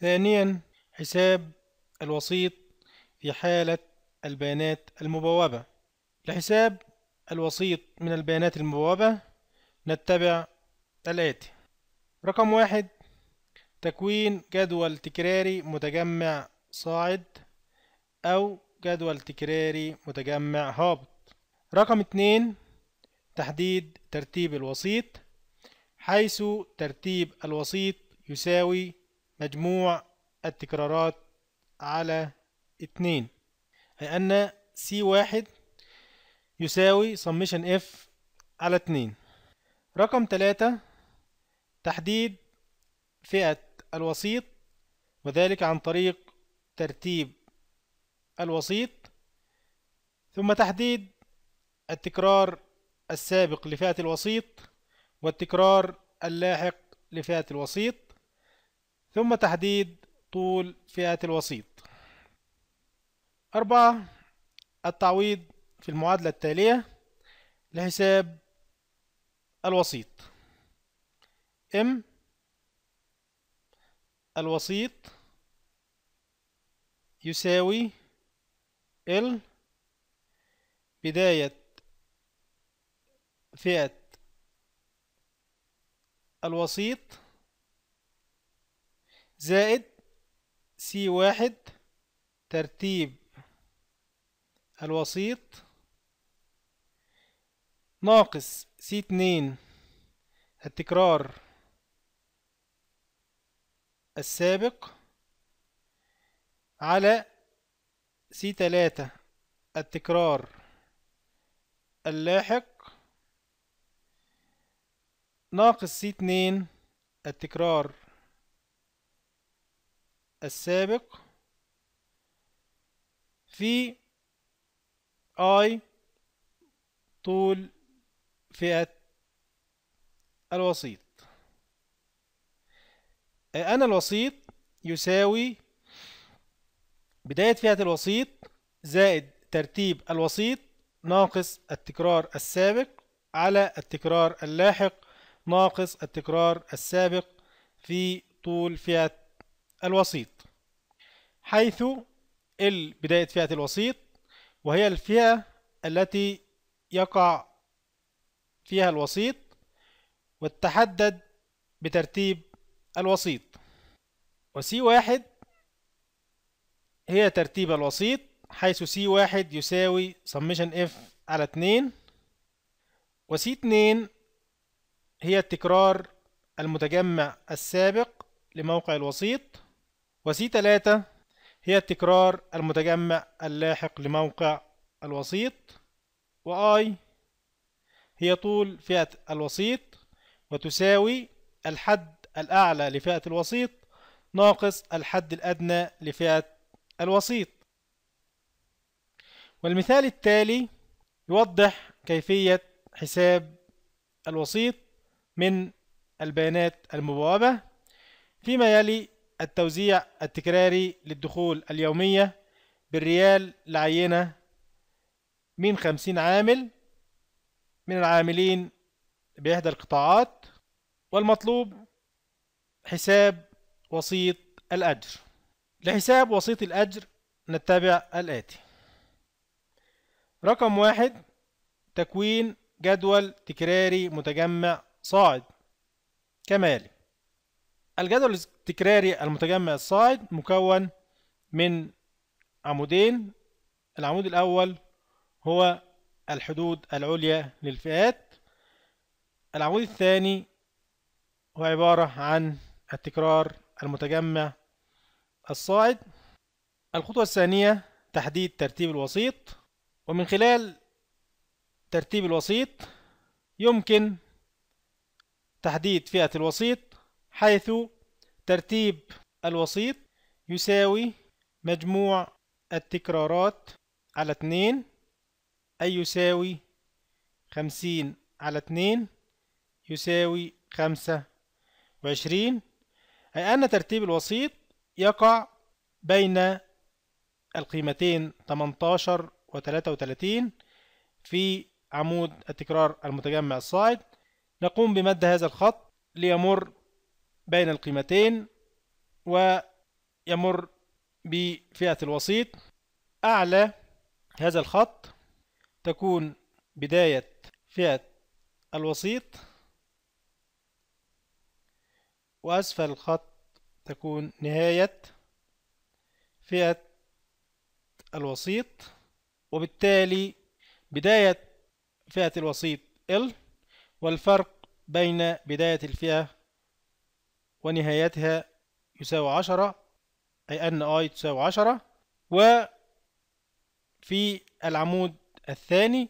ثانيا حساب الوسيط في حالة البيانات المبوبة لحساب الوسيط من البيانات المبوبة نتبع الآتي رقم واحد تكوين جدول تكراري متجمع صاعد أو جدول تكراري متجمع هابط رقم اتنين تحديد ترتيب الوسيط حيث ترتيب الوسيط يساوي مجموع التكرارات على اتنين أي أن سي واحد يساوي سميشن اف على اتنين رقم تلاتة تحديد فئة الوسيط وذلك عن طريق ترتيب الوسيط ثم تحديد التكرار السابق لفئة الوسيط والتكرار اللاحق لفئة الوسيط ثم تحديد طول فئة الوسيط أربعة التعويض في المعادلة التالية لحساب الوسيط M الوسيط يساوي L بداية فئة الوسيط زائد سي واحد ترتيب الوسيط ناقص سي اتنين التكرار السابق على سي تلاتة التكرار اللاحق ناقص سي اتنين التكرار السابق في I طول فئة الوسيط أنا الوسيط يساوي بداية فئة الوسيط زائد ترتيب الوسيط ناقص التكرار السابق على التكرار اللاحق ناقص التكرار السابق في طول فئة الوسيط حيث ال بداية فئة الوسيط وهي الفئة التي يقع فيها الوسيط وتحدد بترتيب الوسيط وسي واحد هي ترتيب الوسيط حيث سي واحد يساوي سميشن اف على اتنين وسي اتنين هي التكرار المتجمع السابق لموقع الوسيط وسي 3 هي التكرار المتجمع اللاحق لموقع الوسيط وآي هي طول فئة الوسيط وتساوي الحد الأعلى لفئة الوسيط ناقص الحد الأدنى لفئة الوسيط والمثال التالي يوضح كيفية حساب الوسيط من البيانات المبوابة فيما يلي التوزيع التكراري للدخول اليومية بالريال لعينة من خمسين عامل من العاملين بإحدى القطاعات والمطلوب حساب وسيط الأجر لحساب وسيط الأجر نتبع الآتي رقم واحد تكوين جدول تكراري متجمع صاعد كما يلي الجدول التكراري المتجمع الصاعد مكون من عمودين العمود الأول هو الحدود العليا للفئات العمود الثاني هو عبارة عن التكرار المتجمع الصاعد الخطوة الثانية تحديد ترتيب الوسيط ومن خلال ترتيب الوسيط يمكن تحديد فئة الوسيط حيث ترتيب الوسيط يساوي مجموع التكرارات على اتنين أي يساوي خمسين على اتنين يساوي خمسة وعشرين أي أن ترتيب الوسيط يقع بين القيمتين 18 و 33 في عمود التكرار المتجمع الصاعد نقوم بمد هذا الخط ليمر بين القيمتين ويمر بفئة الوسيط أعلى هذا الخط تكون بداية فئة الوسيط وأسفل الخط تكون نهاية فئة الوسيط وبالتالي بداية فئة الوسيط L والفرق بين بداية الفئة ونهايتها يساوي عشرة أي أن أي تساوي عشرة وفي العمود الثاني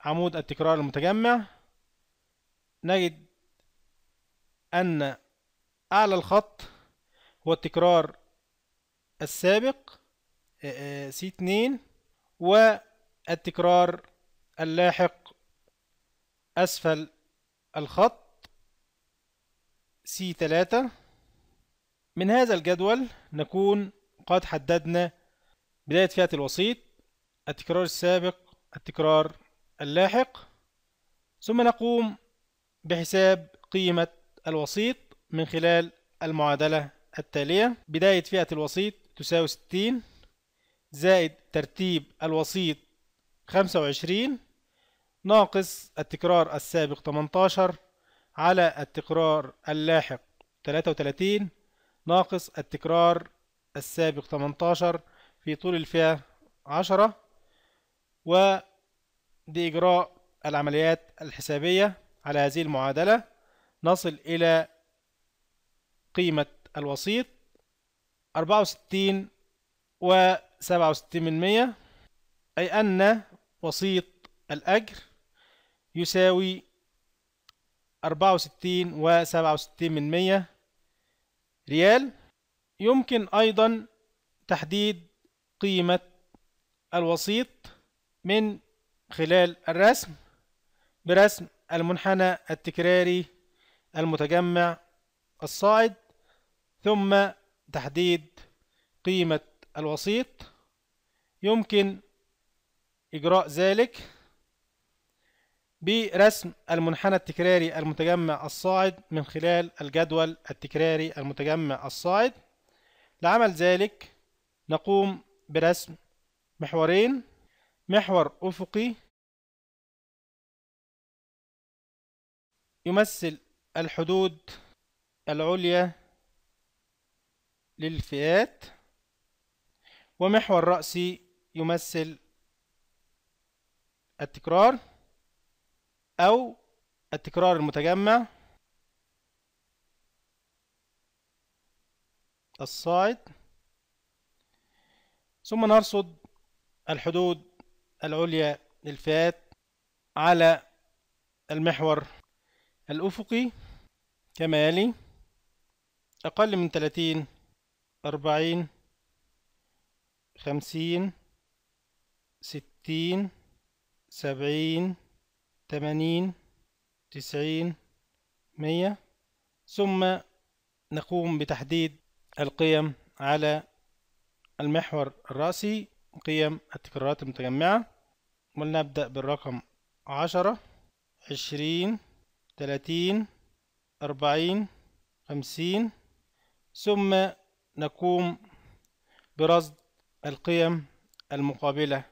عمود التكرار المتجمع نجد أن أعلى الخط هو التكرار السابق آه، آه، سي 2 والتكرار اللاحق أسفل الخط c 3 من هذا الجدول نكون قد حددنا بداية فئة الوسيط التكرار السابق التكرار اللاحق ثم نقوم بحساب قيمة الوسيط من خلال المعادلة التالية بداية فئة الوسيط تساوي 60 زائد ترتيب الوسيط 25 ناقص التكرار السابق 18 على التكرار اللاحق 33 ناقص التكرار السابق 18 في طول الفئة 10 ودي إجراء العمليات الحسابية على هذه المعادلة نصل إلى قيمة الوسيط 64 و 67% من أي أن وسيط الأجر يساوي أربعة وستين وسبعة وستين من مية ريال يمكن أيضا تحديد قيمة الوسيط من خلال الرسم برسم المنحنى التكراري المتجمع الصاعد ثم تحديد قيمة الوسيط يمكن إجراء ذلك برسم المنحنى التكراري المتجمع الصاعد من خلال الجدول التكراري المتجمع الصاعد لعمل ذلك نقوم برسم محورين محور أفقي يمثل الحدود العليا للفئات ومحور رأسي يمثل التكرار أو التكرار المتجمع الصاعد ثم نرصد الحدود العليا للفئات على المحور الأفقي كما يلي أقل من 30 40 50 60 70 80 90 100 ثم نقوم بتحديد القيم على المحور الرأسي قيم التكرارات المتجمعة ولنبدأ بالرقم عشرة عشرين تلاتين أربعين خمسين ثم نقوم برصد القيم المقابلة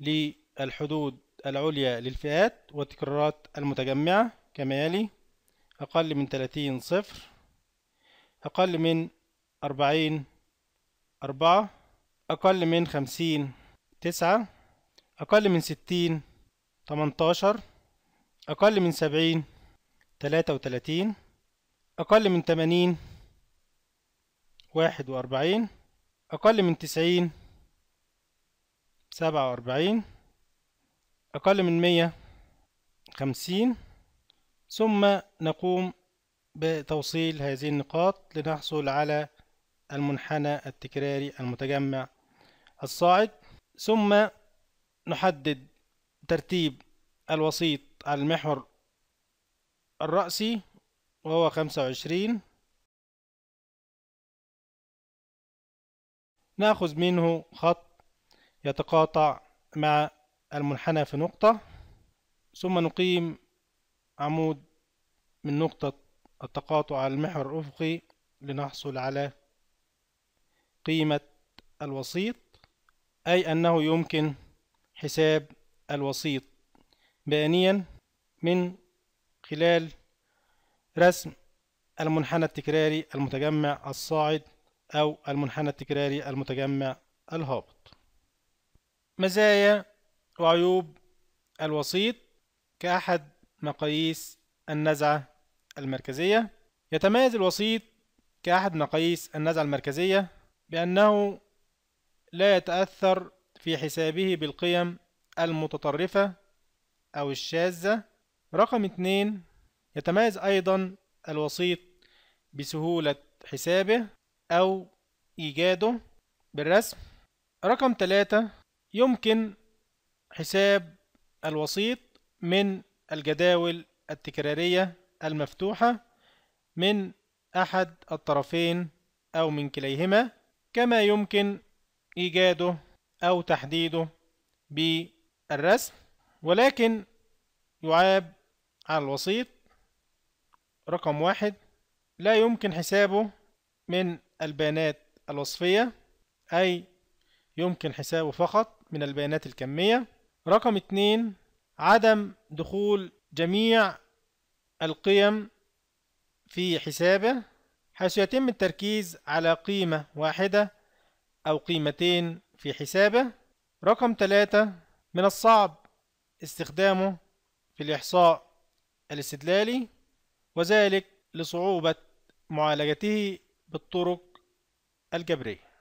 للحدود العليا للفئات والتكرارات المتجمعة كما يلي أقل من 30 صفر أقل من 40 أربعة أقل من 50 تسعة أقل من 60 18 أقل من 70 33 أقل من 80 41 أقل من 90 47 أقل من مية خمسين ثم نقوم بتوصيل هذه النقاط لنحصل على المنحنى التكراري المتجمع الصاعد ثم نحدد ترتيب الوسيط على المحور الرأسي وهو خمسة وعشرين نأخذ منه خط يتقاطع مع المنحنى في نقطة ثم نقيم عمود من نقطة التقاطع على المحور الأفقي لنحصل على قيمة الوسيط أي أنه يمكن حساب الوسيط بيانيا من خلال رسم المنحنى التكراري المتجمع الصاعد أو المنحنى التكراري المتجمع الهابط مزايا وعيوب الوسيط كأحد مقاييس النزعة المركزية يتميز الوسيط كأحد مقاييس النزعة المركزية بأنه لا يتأثر في حسابه بالقيم المتطرفة أو الشاذة رقم اثنين يتميز أيضا الوسيط بسهولة حسابه أو إيجاده بالرسم رقم ثلاثة يمكن حساب الوسيط من الجداول التكرارية المفتوحة من أحد الطرفين أو من كليهما كما يمكن إيجاده أو تحديده بالرسم ولكن يعاب على الوسيط رقم واحد لا يمكن حسابه من البيانات الوصفية أي يمكن حسابه فقط من البيانات الكمية رقم اتنين عدم دخول جميع القيم في حسابه حيث يتم التركيز على قيمة واحدة أو قيمتين في حسابه رقم ثلاثة من الصعب استخدامه في الإحصاء الاستدلالي وذلك لصعوبة معالجته بالطرق الجبرية